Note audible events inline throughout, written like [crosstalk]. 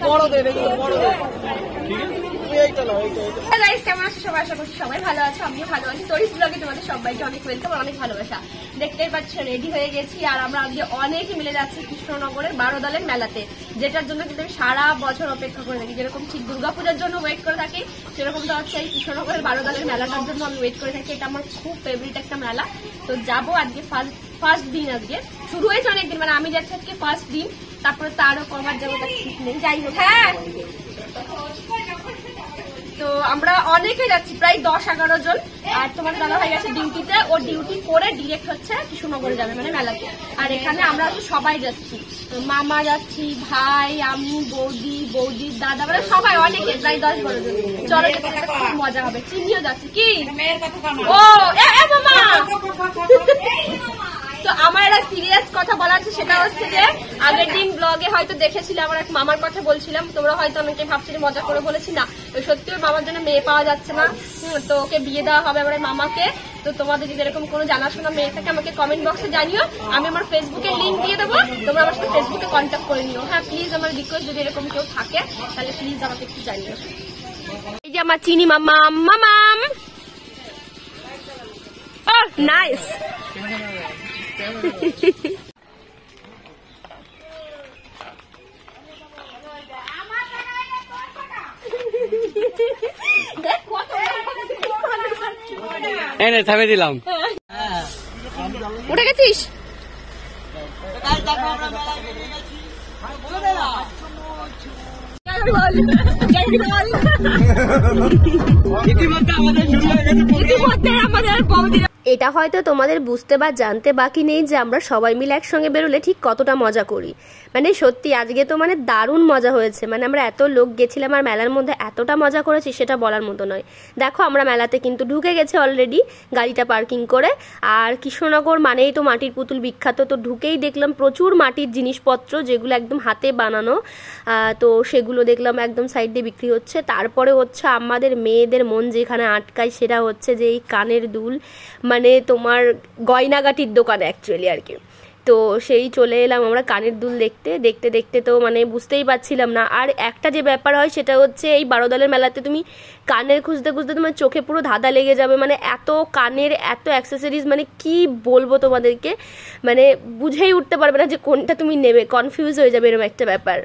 কৃষ্ণনগরের বারো দলের মেলাতে যেটার জন্য কিন্তু সারা বছর অপেক্ষা করে থাকি যেরকম ঠিক দুর্গাপূজার জন্য ওয়েট করে থাকি সেরকম তো হচ্ছে কৃষ্ণনগরের বারো দলের মেলাটার জন্য আমি ওয়েট করে থাকি এটা আমার খুব ফেভারিট একটা মেলা তো যাবো আজকে ফার্স্ট ফার্স্ট দিন আজকে শুরু হয়েছে অনেকদিন মানে আমি যাচ্ছি আজকে ফার্স্ট দিন তারপরে তো আরো কমার যাবো ঠিক নেই যাই হোক হ্যাঁ তো আমরা অনেকে যাচ্ছি প্রায় দশ এগারো জন আর তোমার দাদা ভাই গেছে ডিউটিতে ও ডিউটি করে ডিরেক্ট হচ্ছে কৃষ্ণনগরে যাবে মানে মেলাতে আর এখানে আমরা সবাই যাচ্ছি মামা যাচ্ছি ভাই আমি বৌদি বৌদির দাদা মানে সবাই অনেকে প্রায় দশ বারো জন চলো মজা হবে চিনিও যাচ্ছি কি ও হচ্ছে যে আগের দিন ব্লগে হয়তো দেখেছিলাম আমার এক মামার কথা বলছিলাম তোমরা হয়তো অনেকে ভাবছিলে মজা করে বলেছি না সত্যি ওর মামার জন্য মেয়ে পাওয়া যাচ্ছে না তো ওকে বিয়ে দেওয়া হবে আমার মামাকে তো তোমাদের যদি এরকম কোনো জানাশোনা মেয়ে থাকে আমাকে কমেন্ট বক্সে জানিও আমি আমার ফেসবুকে লিঙ্ক দিয়ে দেবো তোমরা আমার সাথে ফেসবুকে কন্ট্যাক্ট করে নিও হ্যাঁ প্লিজ আমার রিকোয়েস্ট যদি এরকম কেউ থাকে তাহলে প্লিজ আমাকে একটু জানিও এই যে আমার চিনি মামাম oh, [laughs] মামাম নাইস এনে থামে দিলাম উঠে গেছিস ইতিমধ্যে আমাদের বৌদিরা এটা হয়তো তোমাদের বুঝতে বা জানতে বাকি নেই যে আমরা সবাই মিলে একসঙ্গে বেরোলে ঠিক কতটা মজা করি মানে সত্যি আজকে তো মানে দারুণ মজা হয়েছে মানে আমরা এত লোক গেছিলাম আর মেলার মধ্যে এতটা মজা করেছি সেটা বলার মতো নয় দেখো আমরা মেলাতে কিন্তু ঢুকে গেছে অলরেডি গাড়িটা পার্কিং করে আর কৃষ্ণনগর মানেই তো মাটির পুতুল বিখ্যাত তো ঢুকেই দেখলাম প্রচুর মাটির জিনিসপত্র যেগুলো একদম হাতে বানানো তো সেগুলো দেখলাম একদম সাইড দিয়ে বিক্রি হচ্ছে তারপরে হচ্ছে আমাদের মেয়েদের মন যেখানে আটকায় সেটা হচ্ছে যে এই কানের দুল মানে তোমার গয়নাগাটির দোকান অ্যাকচুয়ালি আর কি তো সেই চলে এলাম আমরা কানের দুল দেখতে দেখতে দেখতে তো মানে বুঝতেই পারছিলাম না আর একটা যে ব্যাপার হয় সেটা হচ্ছে এই বারো দলের মেলাতে তুমি কানের খুঁজতে খুঁজতে তোমার চোখে পুরো ধাঁধা লেগে যাবে মানে এত কানের এত অ্যাক্সেসরিজ মানে কি বলবো তোমাদেরকে মানে বুঝেই উঠতে পারবে না যে কোনটা তুমি নেবে কনফিউজ হয়ে যাবে এরকম একটা ব্যাপার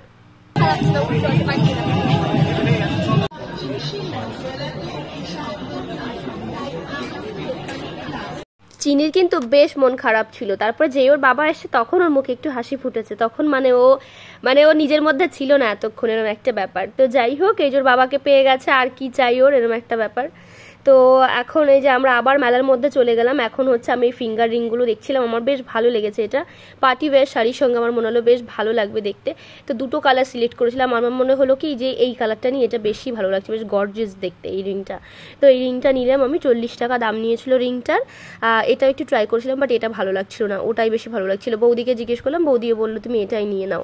চিনির কিন্তু বেশ মন খারাপ ছিল তারপরে যেই ওর বাবা এসে তখন ওর মুখে একটু হাসি ফুটেছে তখন মানে ও মানে ও নিজের মধ্যে ছিল না এতক্ষণ এরম একটা ব্যাপার তো যাই হোক এই ওর বাবাকে পেয়ে গেছে আর কি চাই ওর এরম একটা ব্যাপার তো এখন এই যে আমরা আবার মেলার মধ্যে চলে গেলাম এখন হচ্ছে আমি এই ফিঙ্গার রিংগুলো দেখছিলাম আমার বেশ ভালো লেগেছে এটা পার্টি ওয়ার শাড়ির সঙ্গে আমার মনে হলো বেশ ভালো লাগবে দেখতে তো দুটো কালার সিলেক্ট করেছিলাম আমার মনে হলো কি যে এই কালারটা নিয়ে এটা বেশি ভালো লাগছে বেশ গর্জেস দেখতে এই রিংটা তো এই রিংটা নিলাম আমি চল্লিশ টাকা দাম নিয়েছিল রিংটার এটা একটু ট্রাই করেছিলাম বাট এটা ভালো লাগছিল না ওটাই বেশি ভালো লাগছিল বৌদিকে জিজ্ঞেস করলাম বৌদিও বললো তুমি এটাই নিয়ে নাও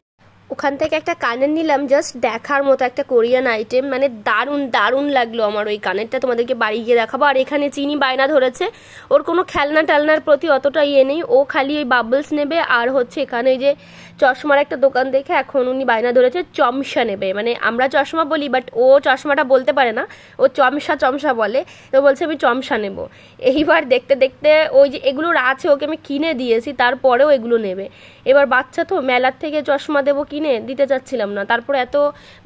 ওখান থেকে একটা কানের নিলাম জাস্ট দেখার মতো একটা কোরিয়ান আইটেম মানে দারুণ দারুণ লাগলো আমার ওই কানেরটা তোমাদেরকে বাড়ি গিয়ে দেখাবো আর এখানে চিনি বায়না ধরেছে ওর কোনো খেলনা টালনার প্রতি অতটা ইয়ে নেই ও খালি ওই বাবলস নেবে আর হচ্ছে এখানে যে চশমার একটা দোকান দেখে এখন উনি বায়না ধরেছে চমসা নেবে মানে আমরা চশমা বলি বাট ও চশমাটা বলতে পারে না ও চমসা চমসা বলে তো বলছে আমি চমসা নেব এইবার দেখতে দেখতে ওই যে এগুলোর আছে ওকে আমি কিনে দিয়েছি তারপরেও এগুলো নেবে এবার বাচ্চা তো মেলার থেকে চশমা দেবো কি কিনে দিতে চাচ্ছিলাম না তারপর এত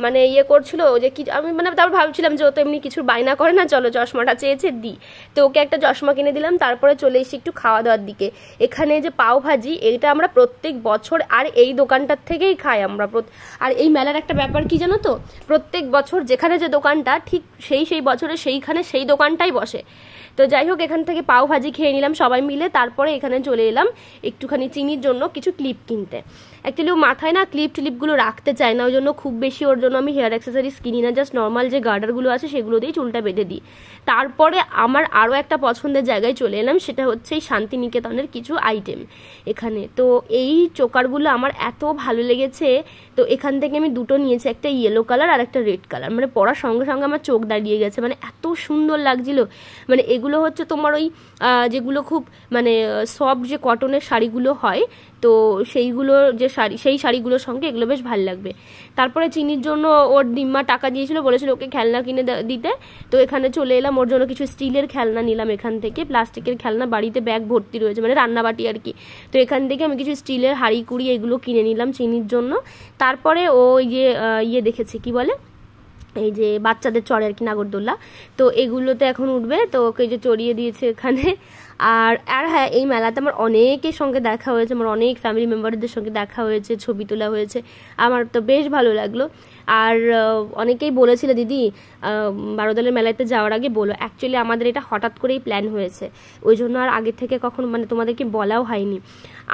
মানে ইয়ে করছিল যে কি আমি মানে তারপর ভাবছিলাম যে ও তো এমনি কিছু বায়না করে না চলো চশমাটা চেয়েছে দিই তো ওকে একটা চশমা কিনে দিলাম তারপরে চলে এসে একটু খাওয়া দাওয়ার দিকে এখানে যে পাও ভাজি এটা আমরা প্রত্যেক বছর আর এই দোকানটার থেকেই খাই আমরা আর এই মেলার একটা ব্যাপার কি জানো তো প্রত্যেক বছর যেখানে যে দোকানটা ঠিক সেই সেই বছরে সেইখানে সেই দোকানটাই বসে তো যাই হোক এখান থেকে পাও ভাজি খেয়ে নিলাম সবাই মিলে তারপরে এখানে চলে এলাম একটুখানি চিনির জন্য কিছু ক্লিপ কিনতে অ্যাকচুয়ালি ও মাথায় না ক্লিপ টিলিপগুলো রাখতে চায় না ওই জন্য খুব বেশি ওর জন্য আমি হেয়ার অ্যাক্সেসারিজ কিনি না জাস্ট নর্মাল যে গার্ডারগুলো আছে সেগুলো দিয়েই চুলটা বেঁধে দিই তারপরে আমার আরও একটা পছন্দের জায়গায় চলে এলাম সেটা হচ্ছে এই শান্তিনিকেতনের কিছু আইটেম এখানে তো এই চোকারগুলো আমার এত ভালো লেগেছে তো এখান থেকে আমি দুটো নিয়েছি একটা ইয়েলো কালার আর একটা রেড কালার মানে পড়ার সঙ্গে সঙ্গে আমার চোখ দাঁড়িয়ে গেছে মানে এত সুন্দর লাগছিল মানে এগুলো হচ্ছে তোমার ওই যেগুলো খুব মানে সফট যে কটনের শাড়িগুলো হয় তো সেইগুলো যে শাড়ি সেই শাড়িগুলোর সঙ্গে এগুলো বেশ ভালো লাগবে তারপরে চিনির জন্য ওর ডিম্মা টাকা দিয়েছিল বলেছিল ওকে খেলনা কিনে দিতে তো এখানে চলে এলাম ওর জন্য কিছু স্টিলের খেলনা নিলাম এখান থেকে প্লাস্টিকের খেলনা বাড়িতে ব্যাগ ভর্তি রয়েছে মানে রান্নাবাটি আর কি তো এখান থেকে আমি কিছু স্টিলের হাঁড়ি কুড়ি এগুলো কিনে নিলাম চিনির জন্য তারপরে ও ইয়ে ইয়ে দেখেছে কি বলে এই যে বাচ্চাদের চড়ে আর কি নাগরদোল্লা তো এগুলোতে এখন উঠবে তো ওকে যে চড়িয়ে দিয়েছে এখানে আর আর হ্যাঁ এই মেলাতে আমার অনেকের সঙ্গে দেখা হয়েছে আমার অনেক ফ্যামিলি মেম্বারদের সঙ্গে দেখা হয়েছে ছবি তোলা হয়েছে আমার তো বেশ ভালো লাগলো আর অনেকেই বলেছিল দিদি বারোদলের মেলাতে যাওয়ার আগে বলো অ্যাকচুয়ালি আমাদের এটা হঠাৎ করেই প্ল্যান হয়েছে ওই জন্য আর আগে থেকে কখনো মানে তোমাদেরকে বলাও হয়নি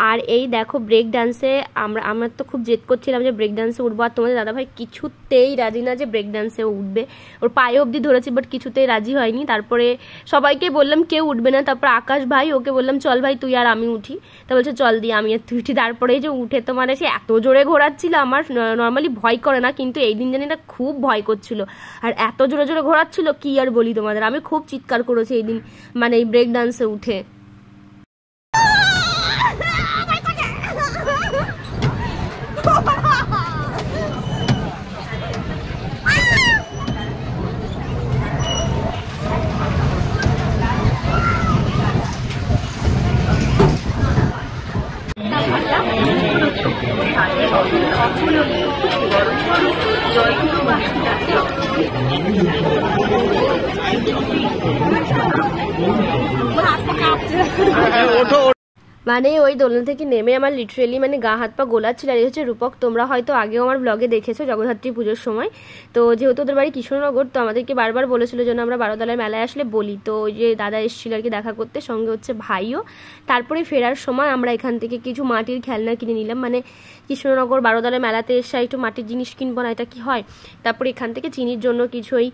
আর এই দেখো ব্রেক ডান্সে আমরা আমরা তো খুব জেদ করছিলাম যে ব্রেক ডান্সে উঠবো আর তোমাদের দাদাভাই কিছুতেই রাজি না যে ব্রেক ডান্সে উঠবে ওর পায়ে অবধি ধরেছি বাট কিছুতেই রাজি হয়নি তারপরে সবাইকে বললাম কেউ উঠবে না তারপর আঁকা আকাশ ভাই ওকে বললাম চল ভাই তুই আর আমি উঠি তা বলছে চল দিয়ে আমি আর তুই উঠি তারপরে যে উঠে তো মানে সে এত জোরে ঘোরাচ্ছিল আমার নর্মালি ভয় করে না কিন্তু এই দিন জানি না খুব ভয় করছিল আর এত জোরে জোরে ঘোরাচ্ছিল কি আর বলি তোমাদের আমি খুব চিৎকার করেছি এই দিন মানে এই ব্রেক ডান্সে উঠে মানে ওই দোলনা থেকে নেমে আমার লিটারেলি মানে গা হাত পা গোলাচ্ছিল আর হচ্ছে রূপক তোমরা হয়তো আগেও আমার ব্লগে দেখেছো জগদ্ধাত্রী পুজোর সময় তো যেহেতু ওদের বাড়ি কৃষ্ণনগর তো আমাদেরকে বারবার বলেছিল যেন আমরা বারোদলার মেলায় আসলে বলি তো ওই যে দাদা এসেছিল আর কি দেখা করতে সঙ্গে হচ্ছে ভাইও তারপরে ফেরার সময় আমরা এখান থেকে কিছু মাটির খেলনা কিনে নিলাম মানে কৃষ্ণনগর বারোদালে মেলাতে এসে একটু মাটির জিনিস কিনবো না এটা কি হয় তারপরে এখান থেকে চিনির জন্য কিছু ওই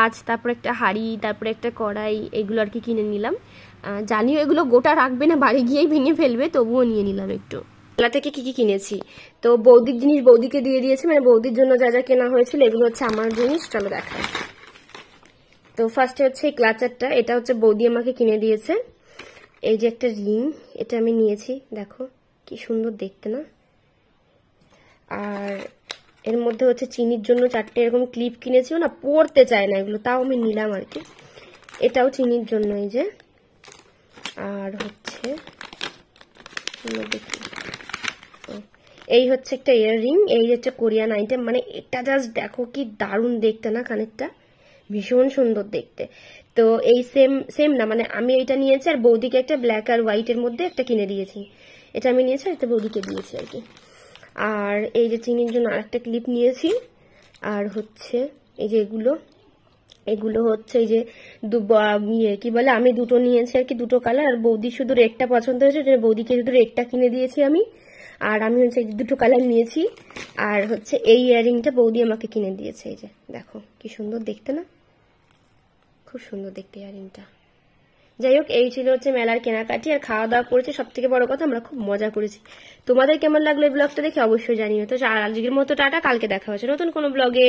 আজ তারপরে একটা হাড়ি তারপরে একটা কড়াই এগুলো আর কি কিনে নিলাম জানিও এগুলো গোটা রাখবে না বাড়ি গিয়েই ভেঙে ফেলবে তবুও নিয়ে নিলাম একটু মেলা থেকে কি কি কিনেছি তো বৌদির জিনিস বৌদিকে দিয়ে দিয়েছি মানে বৌদির জন্য যা যা কেনা হয়েছিল এগুলো হচ্ছে আমার জিনিস চলো দেখা তো ফার্স্টে হচ্ছে এই ক্লাচারটা এটা হচ্ছে বৌদি আমাকে কিনে দিয়েছে এই যে একটা রিং এটা আমি নিয়েছি দেখো কি সুন্দর দেখতে না আর এর মধ্যে হচ্ছে চিনির জন্য চারটে এরকম ক্লিপ কিনেছিল না পড়তে চায় না এগুলো তাও আমি নিলাম আর কি এটাও চিনির জন্য এই যে আর হচ্ছে এই হচ্ছে একটা ইয়াররিং এই হচ্ছে কোরিয়ান আইটেম মানে এটা জাস্ট দেখো কি দারুণ দেখতে না কানেরটা ভীষণ সুন্দর দেখতে তো এই সেম সেম না মানে আমি এটা নিয়েছি আর বৌদিকে একটা ব্ল্যাক আর হোয়াইটের মধ্যে একটা কিনে দিয়েছি এটা আমি নিয়েছি আর একটা বৌদিকে দিয়েছি আর কি আর এই যে চিনির জন্য আরেকটা ক্লিপ নিয়েছি আর হচ্ছে এই যে এগুলো এগুলো হচ্ছে এই যে ইয়ে কি বলে আমি দুটো নিয়েছি আর কি দুটো কালার আর বৌদি শুধু রেটটা পছন্দ হয়েছে বৌদিকে শুধু রেটটা কিনে দিয়েছি আমি আর আমি হচ্ছে এই দুটো কালার নিয়েছি আর হচ্ছে এই ইয়ারিংটা বৌদি আমাকে কিনে দিয়েছে এই যে দেখো কি সুন্দর দেখতে না খুব সুন্দর দেখতে ইয়ারিংটা যাই হোক এই ছিল হচ্ছে মেলার কেনাকাটি আর খাওয়া দাওয়া করেছি সব থেকে বড় কথা আমরা খুব মজা করেছি তোমাদের কেমন লাগলো এই ব্লগটা দেখে অবশ্যই জানিও তো আজকের মতো টাটা কালকে দেখা হচ্ছে নতুন কোনো ব্লগে